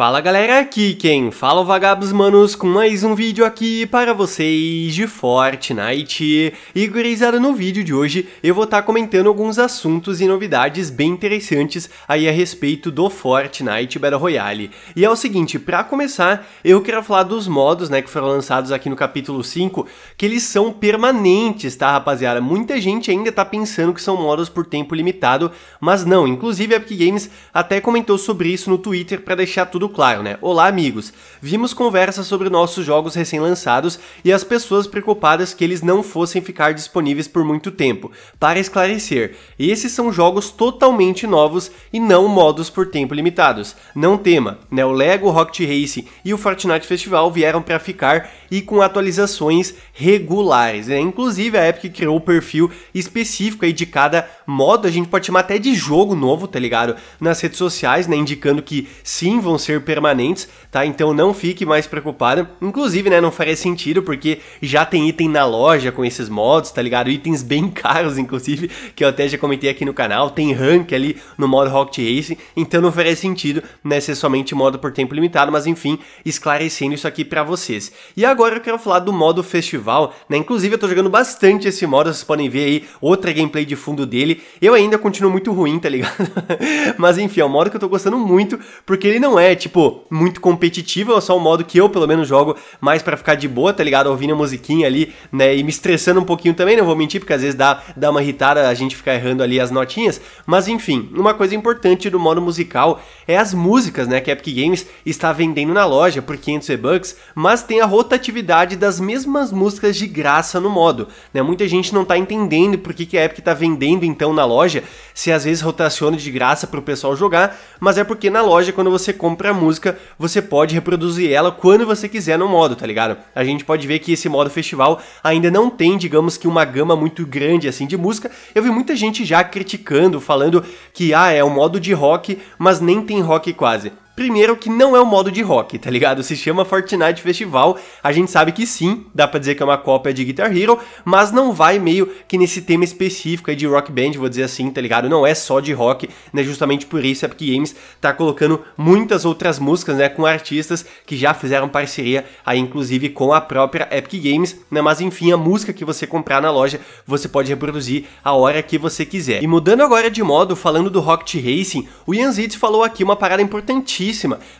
Fala galera, aqui quem fala é o Vagabos Manos com mais um vídeo aqui para vocês de Fortnite. E gurizada, no vídeo de hoje eu vou estar tá comentando alguns assuntos e novidades bem interessantes aí a respeito do Fortnite Battle Royale. E é o seguinte, para começar, eu quero falar dos modos né, que foram lançados aqui no capítulo 5, que eles são permanentes, tá rapaziada? Muita gente ainda tá pensando que são modos por tempo limitado, mas não, inclusive a Epic Games até comentou sobre isso no Twitter para deixar tudo claro, né? Olá, amigos! Vimos conversas sobre nossos jogos recém-lançados e as pessoas preocupadas que eles não fossem ficar disponíveis por muito tempo. Para esclarecer, esses são jogos totalmente novos e não modos por tempo limitados. Não tema, né? O Lego Rocket Racing e o Fortnite Festival vieram para ficar e com atualizações regulares. Né? Inclusive, a Epic criou o perfil específico aí de cada modo, a gente pode chamar até de jogo novo, tá ligado? Nas redes sociais, né? Indicando que sim, vão ser permanentes, tá? Então não fique mais preocupada. Inclusive, né, não faria sentido porque já tem item na loja com esses modos, tá ligado? Itens bem caros, inclusive, que eu até já comentei aqui no canal. Tem rank ali no modo Rocket Racing, então não faria sentido, né, ser somente modo por tempo limitado, mas enfim, esclarecendo isso aqui para vocês. E agora eu quero falar do modo festival, né? Inclusive eu tô jogando bastante esse modo, vocês podem ver aí outra gameplay de fundo dele. Eu ainda continuo muito ruim, tá ligado? mas enfim, é um modo que eu tô gostando muito, porque ele não é tipo, muito competitivo, é só um modo que eu, pelo menos, jogo mais para ficar de boa, tá ligado? Ouvindo a musiquinha ali, né? E me estressando um pouquinho também, não vou mentir, porque às vezes dá, dá uma irritada a gente ficar errando ali as notinhas. Mas enfim, uma coisa importante do modo musical é as músicas, né? Que a Epic Games está vendendo na loja por 500 e-bucks, mas tem a rotatividade das mesmas músicas de graça no modo, né? Muita gente não tá entendendo por que, que a Epic tá vendendo então na loja, se às vezes rotaciona de graça pro pessoal jogar, mas é porque na loja, quando você compra outra música, você pode reproduzir ela quando você quiser no modo, tá ligado? A gente pode ver que esse modo festival ainda não tem, digamos que uma gama muito grande assim de música. Eu vi muita gente já criticando, falando que ah, é um modo de rock, mas nem tem rock quase. Primeiro que não é um modo de rock, tá ligado? Se chama Fortnite Festival. A gente sabe que sim, dá para dizer que é uma cópia de Guitar Hero, mas não vai meio que nesse tema específico aí de rock band, vou dizer assim, tá ligado? Não é só de rock, né? Justamente por isso é Epic Games tá colocando muitas outras músicas, né, com artistas que já fizeram parceria aí inclusive com a própria Epic Games, né? Mas enfim, a música que você comprar na loja, você pode reproduzir a hora que você quiser. E mudando agora de modo, falando do Rocket Racing, o Ian Zitz falou aqui uma parada importantíssima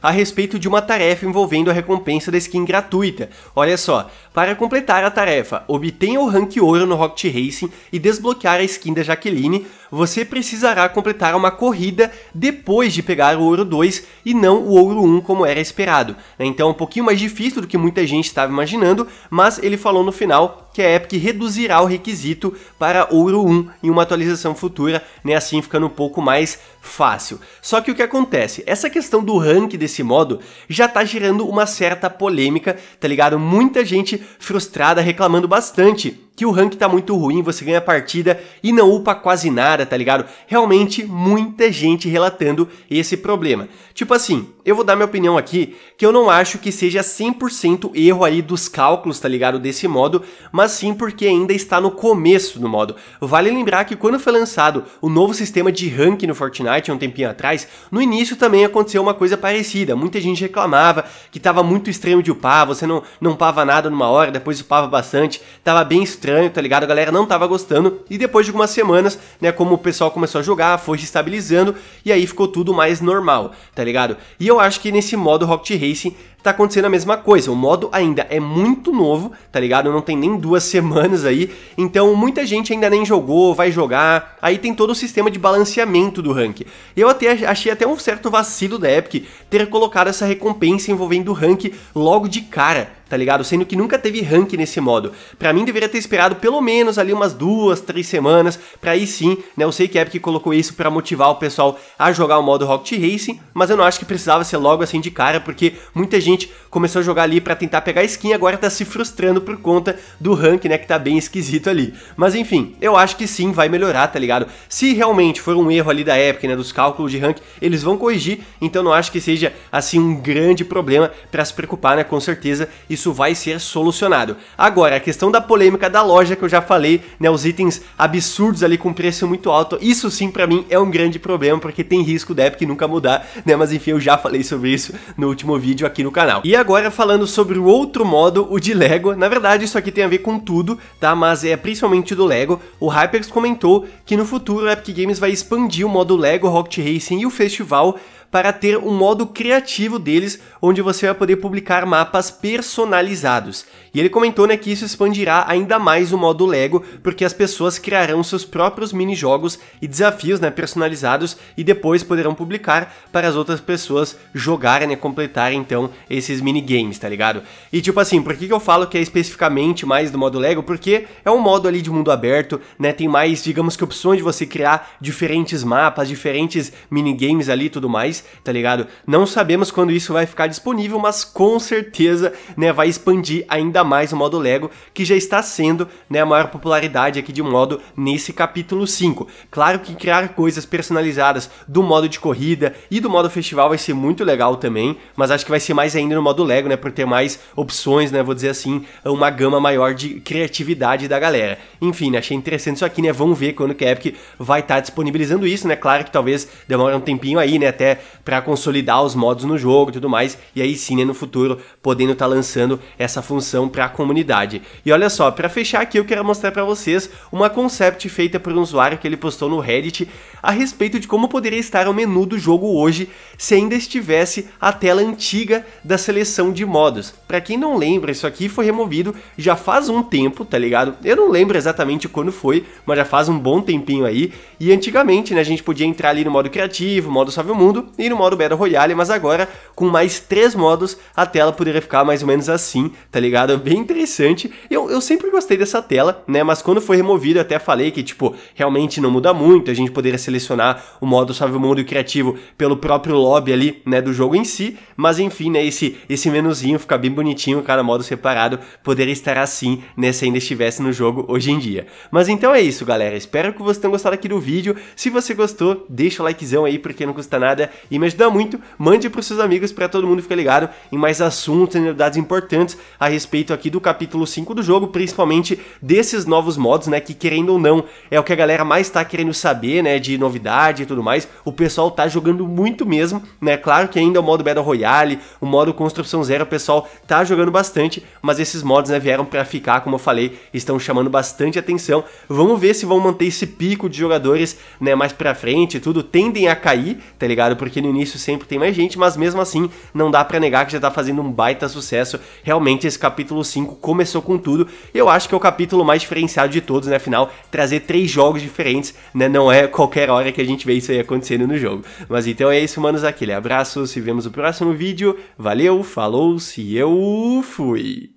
a respeito de uma tarefa envolvendo a recompensa da skin gratuita. Olha só, para completar a tarefa, obtenha o rank ouro no Rocket Racing e desbloquear a skin da Jaqueline, você precisará completar uma corrida depois de pegar o ouro 2 e não o ouro 1 como era esperado. É, então é um pouquinho mais difícil do que muita gente estava imaginando, mas ele falou no final que a Epic reduzirá o requisito para ouro 1 em uma atualização futura, né, assim ficando um pouco mais fácil. Só que o que acontece? Essa questão do rank desse modo já tá gerando uma certa polêmica, tá ligado? Muita gente frustrada reclamando bastante que o rank tá muito ruim, você ganha partida e não upa quase nada, tá ligado? Realmente muita gente relatando esse problema. Tipo assim, eu vou dar minha opinião aqui, que eu não acho que seja 100% erro aí dos cálculos, tá ligado, desse modo, mas sim porque ainda está no começo do modo. Vale lembrar que quando foi lançado o novo sistema de rank no Fortnite, um tempinho atrás, no início também aconteceu uma coisa parecida, muita gente reclamava que tava muito estranho de upar, você não, não upava nada numa hora, depois upava bastante, tava bem estranho, estranho, tá ligado? A galera não tava gostando. E depois de algumas semanas, né, como o pessoal começou a jogar, foi se estabilizando e aí ficou tudo mais normal, tá ligado? E eu acho que nesse modo Rocket Racing tá acontecendo a mesma coisa. O modo ainda é muito novo, tá ligado? Não tem nem duas semanas aí, então muita gente ainda nem jogou, vai jogar. Aí tem todo o sistema de balanceamento do rank. Eu até achei até um certo vacilo da Epic ter colocado essa recompensa envolvendo o rank logo de cara tá ligado? Sendo que nunca teve rank nesse modo. Para mim deveria ter esperado pelo menos ali umas duas, três semanas, para aí sim, né? Eu sei que a Epic colocou isso para motivar o pessoal a jogar o modo Rocket Racing, mas eu não acho que precisava ser logo assim de cara, porque muita gente gente começou a jogar ali para tentar pegar skin, agora tá se frustrando por conta do rank, né, que tá bem esquisito ali. Mas enfim, eu acho que sim, vai melhorar, tá ligado? Se realmente for um erro ali da época, né, dos cálculos de rank, eles vão corrigir, então não acho que seja, assim, um grande problema para se preocupar, né, com certeza isso vai ser solucionado. Agora, a questão da polêmica da loja que eu já falei, né, os itens absurdos ali com preço muito alto, isso sim para mim é um grande problema, porque tem risco da Epic nunca mudar, né, mas enfim, eu já falei sobre isso no último vídeo aqui no canal. E agora falando sobre o outro modo, o de Lego. Na verdade, isso aqui tem a ver com tudo, tá? Mas é principalmente do Lego. O Hypers comentou que no futuro a Epic Games vai expandir o modo Lego Rocket Racing e o festival para ter um modo criativo deles, onde você vai poder publicar mapas personalizados. E ele comentou né, que isso expandirá ainda mais o modo Lego, porque as pessoas criarão seus próprios mini jogos e desafios né, personalizados e depois poderão publicar para as outras pessoas jogarem e né, completarem então esses minigames, tá ligado? E tipo assim, por que, que eu falo que é especificamente mais do modo Lego? Porque é um modo ali de mundo aberto, né? Tem mais, digamos que opções de você criar diferentes mapas, diferentes minigames ali e tudo mais tá ligado? Não sabemos quando isso vai ficar disponível, mas com certeza, né, vai expandir ainda mais o modo Lego, que já está sendo, né, a maior popularidade aqui de modo nesse capítulo 5. Claro que criar coisas personalizadas do modo de corrida e do modo festival vai ser muito legal também, mas acho que vai ser mais ainda no modo Lego, né, por ter mais opções, né, vou dizer assim, uma gama maior de criatividade da galera. Enfim, né, achei interessante isso aqui, né, vamos ver quando que a Epic vai estar tá disponibilizando isso, né, claro que talvez demore um tempinho aí, né, até para consolidar os modos no jogo e tudo mais, e aí sim, né, no futuro, podendo estar tá lançando essa função para a comunidade. E olha só, para fechar aqui, eu quero mostrar para vocês uma concept feita por um usuário que ele postou no Reddit a respeito de como poderia estar o menu do jogo hoje se ainda estivesse a tela antiga da seleção de modos. Para quem não lembra, isso aqui foi removido já faz um tempo, tá ligado? Eu não lembro exatamente quando foi, mas já faz um bom tempinho aí. E antigamente, né, a gente podia entrar ali no modo criativo, modo salve o mundo, e no modo Battle Royale, mas agora com mais três modos, a tela poderia ficar mais ou menos assim, tá ligado? É bem interessante. Eu, eu sempre gostei dessa tela, né? Mas quando foi removido, eu até falei que, tipo, realmente não muda muito. A gente poderia selecionar o modo Salve o Mundo Criativo pelo próprio lobby ali, né? Do jogo em si. Mas enfim, né? Esse, esse menuzinho fica bem bonitinho, cada modo separado poderia estar assim, né? Se ainda estivesse no jogo hoje em dia. Mas então é isso, galera. Espero que vocês tenham gostado aqui do vídeo. Se você gostou, deixa o likezão aí, porque não custa nada e me ajuda muito. Mande pros seus amigos disponíveis para todo mundo ficar ligado em mais assuntos e novidades importantes a respeito aqui do capítulo 5 do jogo, principalmente desses novos modos, né, que querendo ou não, é o que a galera mais tá querendo saber, né, de novidade e tudo mais. O pessoal tá jogando muito mesmo, né? Claro que ainda é o modo Battle Royale, o modo Construção Zero, o pessoal tá jogando bastante, mas esses modos, né, vieram para ficar, como eu falei, estão chamando bastante atenção. Vamos ver se vão manter esse pico de jogadores, né, mais para frente, tudo tendem a cair, tá ligado? Porque no início sempre tem mais gente, mas mesmo assim assim, não dá para negar que já tá fazendo um baita sucesso. Realmente esse capítulo 5 começou com tudo. Eu acho que é o capítulo mais diferenciado de todos, né? Afinal, trazer três jogos diferentes, né? Não é qualquer hora que a gente vê isso aí acontecendo no jogo. Mas então é isso, manos. Aquele abraço, se vemos no próximo vídeo. Valeu, falou, se eu fui!